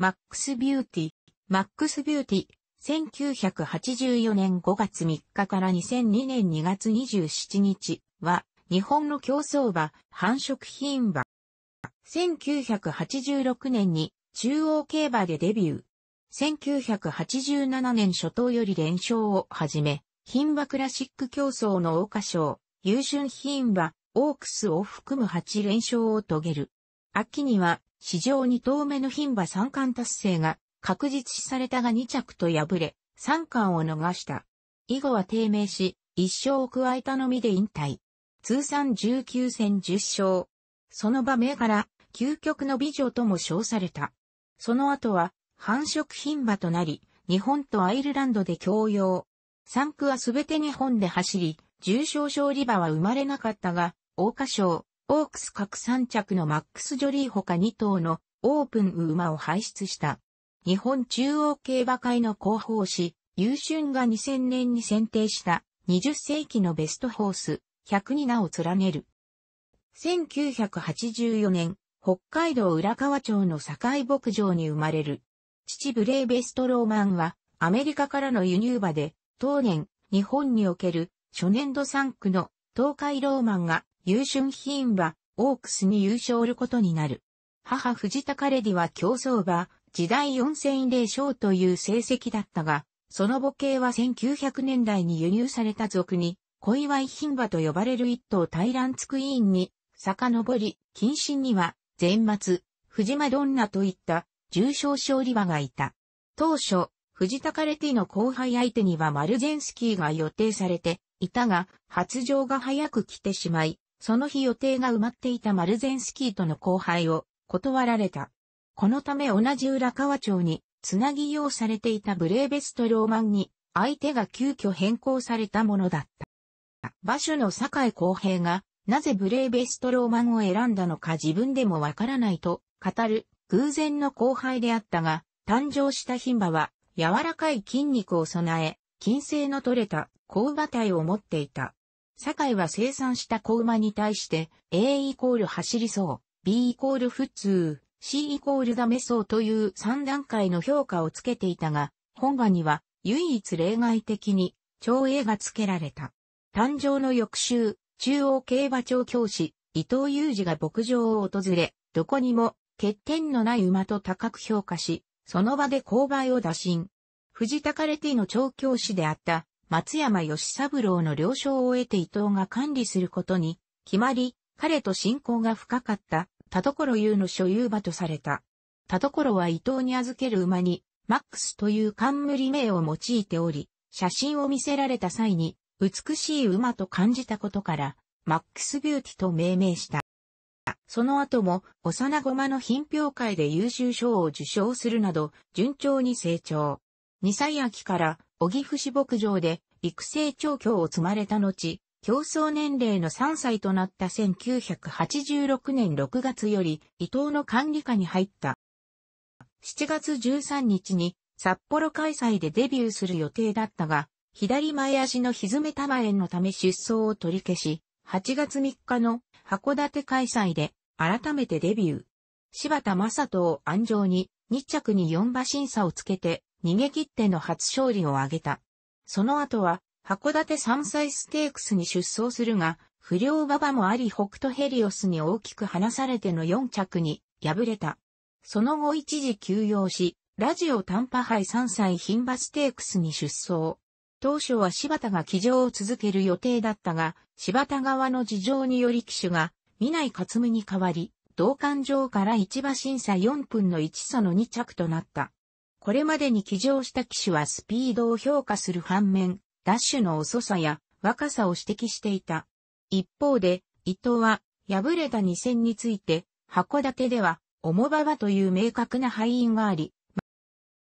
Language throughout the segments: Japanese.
マックスビューティ。マックスビューティ。1984年5月3日から2002年2月27日は、日本の競争馬、繁殖品馬。1986年に中央競馬でデビュー。1987年初頭より連勝をはじめ、品馬クラシック競争の桜花賞、優春品馬、オークスを含む8連勝を遂げる。秋には史上2頭目の牝馬三冠達成が確実視されたが2着と敗れ、三冠を逃した。以後は低迷し、一勝を加えたのみで引退。通算19戦10勝。その場名から、究極の美女とも称された。その後は、繁殖牝馬となり、日本とアイルランドで共用。3区はすべて日本で走り、重賞勝利馬は生まれなかったが、桜花賞、オークス各3着のマックス・ジョリー他2頭のオープンウーマを輩出した。日本中央競馬会の広報誌、優春が2000年に選定した20世紀のベストホース100に名を連ねる。1984年、北海道浦河町の境牧場に生まれる。父ブレイベストローマンはアメリカからの輸入馬で、当年日本における初年度3区の東海ローマンが優春品馬、は、オークスに優勝ることになる。母藤田カレディは競争馬、時代4 0 0勝という成績だったが、その母系は1900年代に輸入された族に、小祝品馬と呼ばれる一頭タイランツクイーンに、遡り、近親には、前末、藤間ドンナといった重賞勝利馬がいた。当初、藤田カレティの後輩相手にはマルゼンスキーが予定されていたが、発情が早く来てしまい、その日予定が埋まっていたマルゼンスキーとの後輩を断られた。このため同じ浦河町につなぎ用されていたブレーベストローマンに相手が急遽変更されたものだった。馬主の坂井公平がなぜブレーベストローマンを選んだのか自分でもわからないと語る偶然の後輩であったが誕生した牝馬は柔らかい筋肉を備え、金星の取れた甲馬体を持っていた。堺は生産した子馬に対して、A イコール走りそう、B イコール普通、C イコールダメそうという3段階の評価をつけていたが、本馬には唯一例外的に、超英が付けられた。誕生の翌週、中央競馬調教師、伊藤裕二が牧場を訪れ、どこにも欠点のない馬と高く評価し、その場で勾配を打診。藤高レティの調教師であった松山義三郎の了承を得て伊藤が管理することに決まり、彼と親交が深かった田所優の所有馬とされた。田所は伊藤に預ける馬に、マックスという冠名を用いており、写真を見せられた際に、美しい馬と感じたことから、マックスビューティと命名した。その後も、幼駒の品評会で優秀賞を受賞するなど、順調に成長。2歳秋から、小木伏牧場で育成調教を積まれた後、競争年齢の3歳となった1986年6月より伊藤の管理下に入った。7月13日に札幌開催でデビューする予定だったが、左前足のひずめ玉炎のため出走を取り消し、8月3日の函館開催で改めてデビュー。柴田正人を安城に2着に4馬審査をつけて逃げ切っての初勝利を挙げた。その後は、函館山菜ステークスに出走するが、不良馬場もあり北斗ヘリオスに大きく離されての4着に敗れた。その後一時休養し、ラジオ短波杯山歳品馬ステークスに出走。当初は柴田が騎乗を続ける予定だったが、柴田側の事情により騎手が、南勝務に代わり、同感場から一馬審査4分の1差の2着となった。これまでに起乗した騎手はスピードを評価する反面、ダッシュの遅さや若さを指摘していた。一方で、伊藤は敗れた2戦について、函館では、重馬場という明確な敗因があり、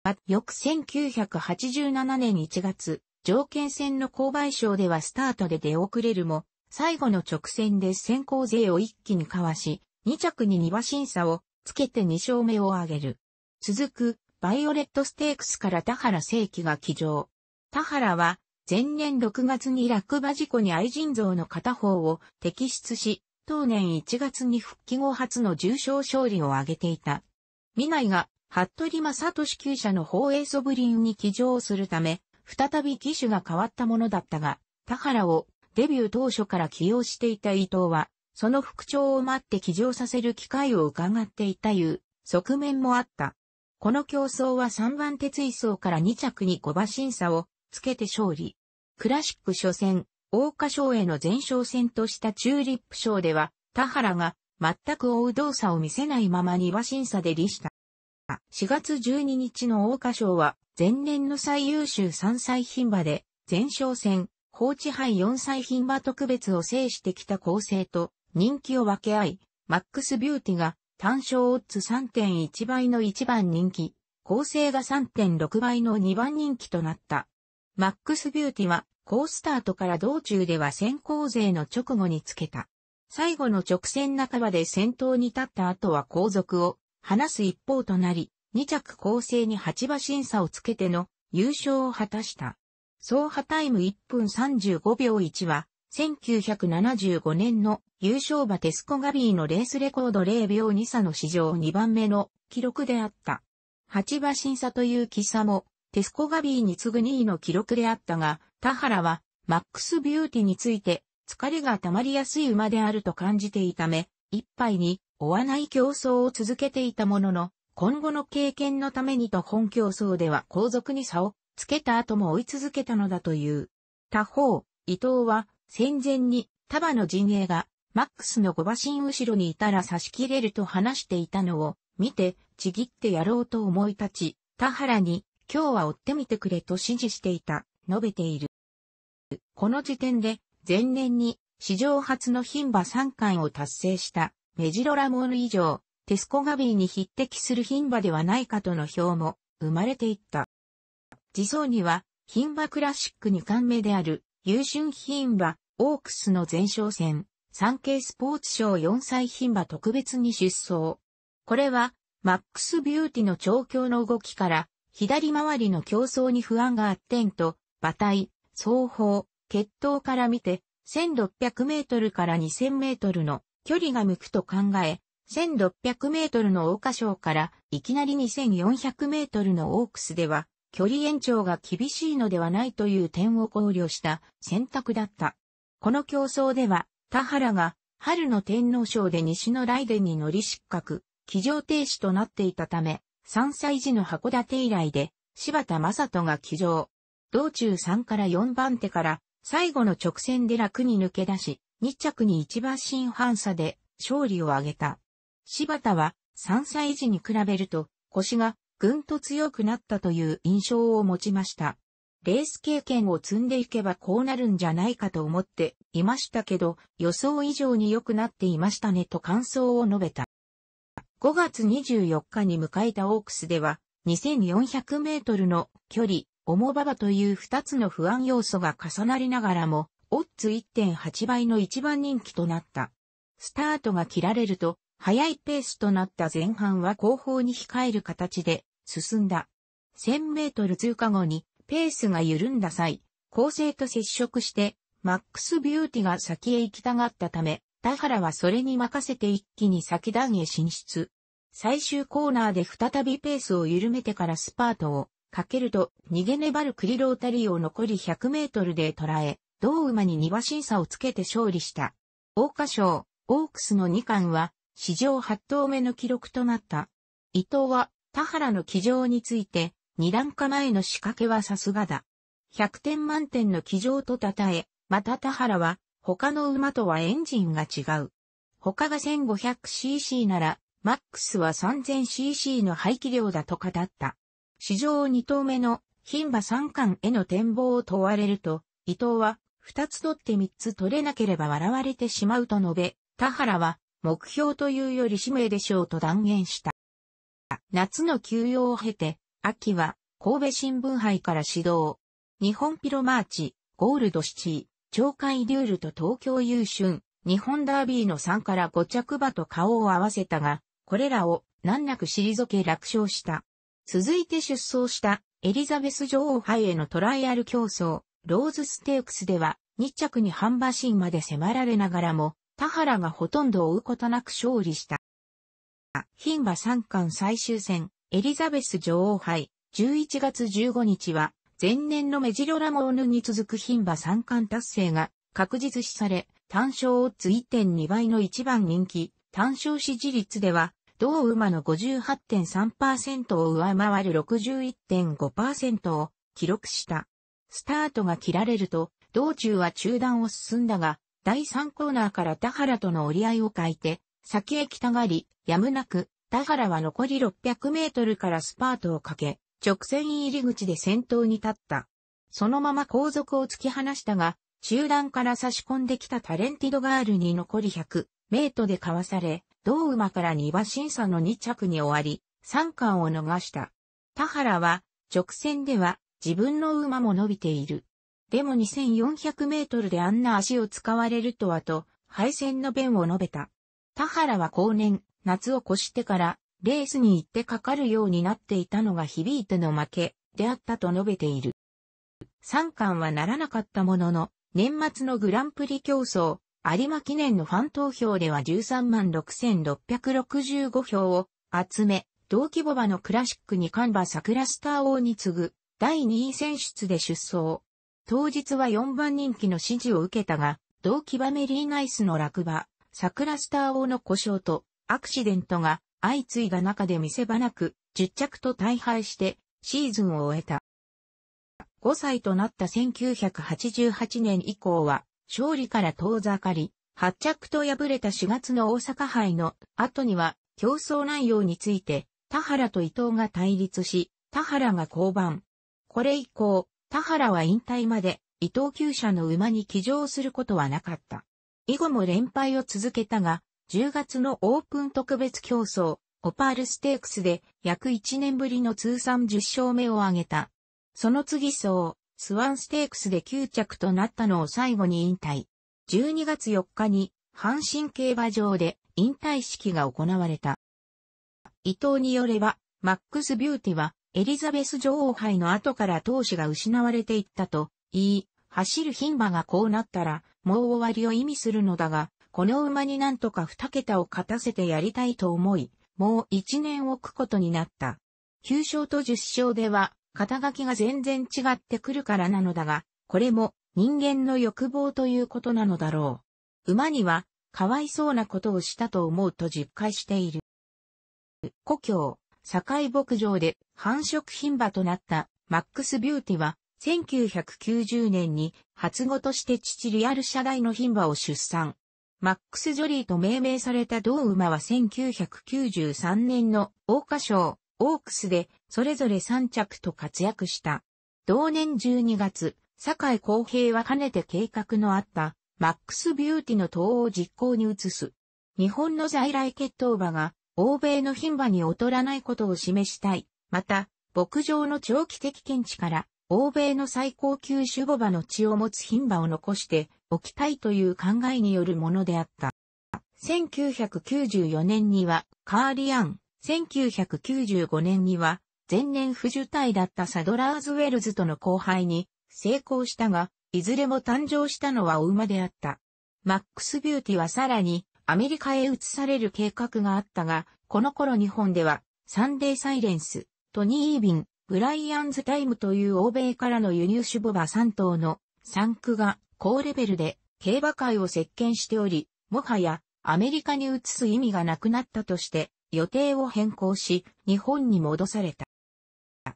ま、翌1987年1月、条件戦の勾配賞ではスタートで出遅れるも、最後の直線で先行勢を一気にかわし、2着に2馬審査をつけて2勝目を挙げる。続くバイオレットステークスから田原正規が起乗。田原は、前年6月に落馬事故に愛人像の片方を摘出し、当年1月に復帰後初の重賞勝利を挙げていた。未来が、服部正俊厩舎の放映ソブリンに起乗するため、再び機手が変わったものだったが、田原をデビュー当初から起用していた伊藤は、その復調を待って起乗させる機会を伺っていたいう側面もあった。この競争は3番手追走から2着に5馬審査をつけて勝利。クラシック初戦、大花賞への前哨戦としたチューリップ賞では、田原が全く追う動作を見せないまま2馬審査で利した。4月12日の大花賞は、前年の最優秀3歳牝馬で、前哨戦、放置杯4歳牝馬特別を制してきた構成と人気を分け合い、マックスビューティが単勝オッズ3.1倍の1番人気、構成が3.6倍の2番人気となった。マックスビューティは、ースタートから道中では先行勢の直後につけた。最後の直線半ばで先頭に立った後は後続を離す一方となり、2着構成に8馬審査をつけての優勝を果たした。総破タイム1分35秒1は1975年の優勝馬テスコガビーのレースレコード0秒2差の史上2番目の記録であった。8馬審査という記差も、テスコガビーに次ぐ2位の記録であったが、田原は、マックスビューティについて、疲れが溜まりやすい馬であると感じていため、一杯に追わない競争を続けていたものの、今後の経験のためにと本競争では後続に差をつけた後も追い続けたのだという。他方、伊藤は戦前に、束の陣営が、マックスの5馬身後ろにいたら差し切れると話していたのを、見て、ちぎってやろうと思い立ち、田原に、今日は追ってみてくれと指示していた、述べている。この時点で、前年に、史上初の牝馬3冠を達成した、メジロラモール以上、テスコガビーに匹敵する牝馬ではないかとの表も、生まれていった。自走には、牝馬クラシック2冠目である、優秀品馬、オークスの前哨戦、産経スポーツ賞4歳品馬特別に出走。これは、マックスビューティの調教の動きから、左回りの競争に不安があってんと、馬体、双方、血統から見て、1600メートルから2000メートルの距離が向くと考え、1600メートルの桜花賞からいきなり2400メートルのオークスでは距離延長が厳しいのではないという点を考慮した選択だった。この競争では、田原が春の天皇賞で西の雷電に乗り失格、騎乗停止となっていたため、3歳児の函館以来で、柴田正人が騎乗。道中3から4番手から、最後の直線で楽に抜け出し、2着に1馬身半差で勝利を挙げた。柴田は3歳児に比べると腰がぐんと強くなったという印象を持ちました。レース経験を積んでいけばこうなるんじゃないかと思っていましたけど、予想以上に良くなっていましたねと感想を述べた。5月24日に迎えたオークスでは、2400メートルの距離、重馬場という2つの不安要素が重なりながらも、オッズ1.8倍の一番人気となった。スタートが切られると、速いペースとなった前半は後方に控える形で、進んだ。1000メートル通過後にペースが緩んだ際、構成と接触して、マックスビューティが先へ行きたがったため、田原はそれに任せて一気に先段へ進出。最終コーナーで再びペースを緩めてからスパートをかけると、逃げ粘るクリロータリーを残り100メートルで捉え、同馬に2馬審査をつけて勝利した。大花賞、オークスの2冠は、史上8頭目の記録となった。伊藤は、田原の騎乗について、二段構えの仕掛けはさすがだ。100点満点の騎乗と称え、また田原は、他の馬とはエンジンが違う。他が 1500cc なら、マックスは 3000cc の排気量だと語った。史上二頭目の牝馬三冠への展望を問われると、伊藤は二つ取って三つ取れなければ笑われてしまうと述べ、田原は目標というより使命でしょうと断言した。夏の休養を経て、秋は神戸新聞杯から始動。日本ピロマーチ、ゴールドシティ、鳥海デュールと東京優春、日本ダービーの3から5着馬と顔を合わせたが、これらを難なく退け楽勝した。続いて出走したエリザベス女王杯へのトライアル競争、ローズステークスでは2着にハンバシンまで迫られながらも、田原がほとんど追うことなく勝利した。牝馬三冠最終戦、エリザベス女王杯、11月15日は、前年のメジロラモーヌに続く牝馬三冠達成が確実視され、単勝オッズ1.2倍の一番人気、単勝支持率では、同馬の58.3%を上回る61.5%を記録した。スタートが切られると、道中は中断を進んだが、第3コーナーから田原との折り合いを変えて、先へ来たがり、やむなく、田原は残り600メートルからスパートをかけ、直線入り口で先頭に立った。そのまま後続を突き放したが、中段から差し込んできたタレンティドガールに残り100メートルでかわされ、同馬から2馬審査の2着に終わり、3冠を逃した。田原は、直線では自分の馬も伸びている。でも2400メートルであんな足を使われるとはと、敗戦の弁を述べた。田原は後年、夏を越してから、レースに行ってかかるようになっていたのが響いての負けであったと述べている。三冠はならなかったものの、年末のグランプリ競争、有馬記念のファン投票では13万6665票を集め、同規模馬のクラシックにカンバ桜スター王に次ぐ第2位選出で出走。当日は4番人気の支持を受けたが、同期馬メリーナイスの落馬、桜スター王の故障とアクシデントが相次いだ中で見せ場なく10着と大敗してシーズンを終えた。5歳となった1988年以降は勝利から遠ざかり、8着と敗れた4月の大阪杯の後には競争内容について田原と伊藤が対立し、田原が降板。これ以降、田原は引退まで伊藤厩舎の馬に騎乗することはなかった。以後も連敗を続けたが、10月のオープン特別競争、オパールステークスで約1年ぶりの通算10勝目を挙げた。その次走、スワンステークスで9着となったのを最後に引退。12月4日に阪神競馬場で引退式が行われた。伊藤によれば、マックス・ビューティはエリザベス女王杯の後から闘志が失われていったと言い、走る牝馬がこうなったらもう終わりを意味するのだが、この馬になんとか二桁を勝たせてやりたいと思い、もう一年置くことになった。9勝と10勝では、肩書きが全然違ってくるからなのだが、これも人間の欲望ということなのだろう。馬には、かわいそうなことをしたと思うと実戒している。故郷、堺牧場で繁殖牝馬となったマックス・ビューティは1990年に初語として父リアル社大の牝馬を出産。マックス・ジョリーと命名された同馬は1993年の大花賞、オークスでそれぞれ3着と活躍した。同年12月、坂井公平はかねて計画のあったマックス・ビューティの塔を実行に移す。日本の在来血統馬が欧米の牝馬に劣らないことを示したい。また、牧場の長期的見地から欧米の最高級守護馬の血を持つ牝馬を残しておきたいという考えによるものであった。1994年にはカーリアン、1995年には前年不受体だったサドラーズウェルズとの後輩に成功したが、いずれも誕生したのはお馬であった。マックスビューティはさらにアメリカへ移される計画があったが、この頃日本ではサンデーサイレンス、トニー・イービン、ブライアンズタイムという欧米からの輸入種ボバ3頭の産区が高レベルで競馬界を席巻しており、もはやアメリカに移す意味がなくなったとして予定を変更し日本に戻された。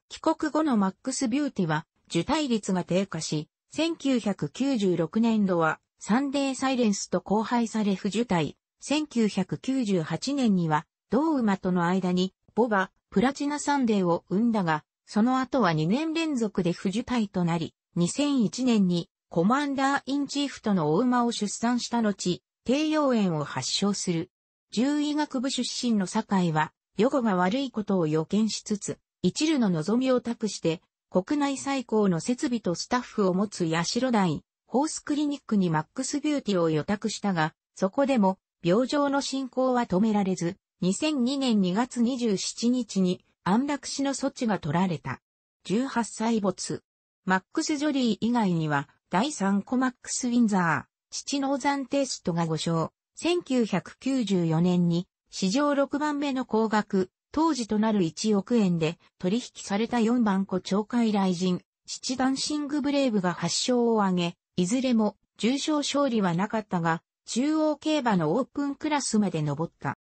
帰国後のマックスビューティは受胎率が低下し、1996年度はサンデーサイレンスと交配され不受胎。1998年には同馬との間にボバ、プラチナサンデーを生んだが、その後は2年連続で不受胎となり、2001年にコマンダーインチーフとのお馬を出産した後、低用炎を発症する。獣医学部出身の酒井は、予後が悪いことを予見しつつ、一縷の望みを託して、国内最高の設備とスタッフを持つ八代台、ホースクリニックにマックスビューティーを予託したが、そこでも、病状の進行は止められず、2002年2月27日に、安楽死の措置が取られた。18歳没。マックス・ジョリー以外には、第3コマックス・ウィンザー、父ノーザン・テイストが5勝、1994年に、史上6番目の高額、当時となる1億円で取引された4番子懲戒来人、父ダンシング・ブレイブが8勝を挙げ、いずれも重賞勝利はなかったが、中央競馬のオープンクラスまで登った。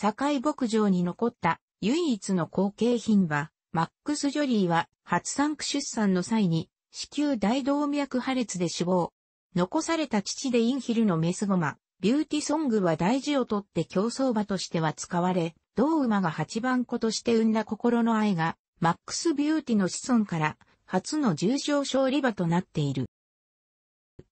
境牧場に残った唯一の後継品は、マックス・ジョリーは初産駆出産の際に子宮大動脈破裂で死亡。残された父でインヒルのメスゴマ、ビューティソングは大事をとって競争馬としては使われ、同馬が8番子として産んだ心の愛が、マックス・ビューティの子孫から初の重症勝利馬となっている。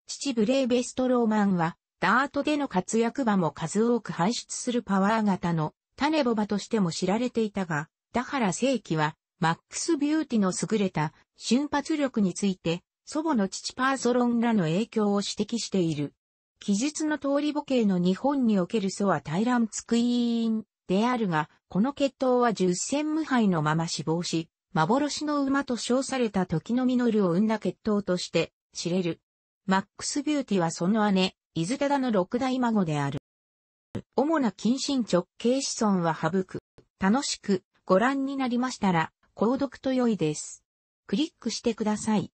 父ブレイベストローマンは、ダートでの活躍馬も数多く排出するパワー型のタネボバとしても知られていたが、だから、正規は、マックス・ビューティの優れた瞬発力について、祖母の父パーソロンらの影響を指摘している。記述の通り母系の日本における祖はタイランツクイーンであるが、この血統は十戦無敗のまま死亡し、幻の馬と称された時のミノルを生んだ血統として知れる。マックス・ビューティはその姉、伊豆忠の六代孫である。主な近親直系子孫は省く。楽しくご覧になりましたら、購読と良いです。クリックしてください。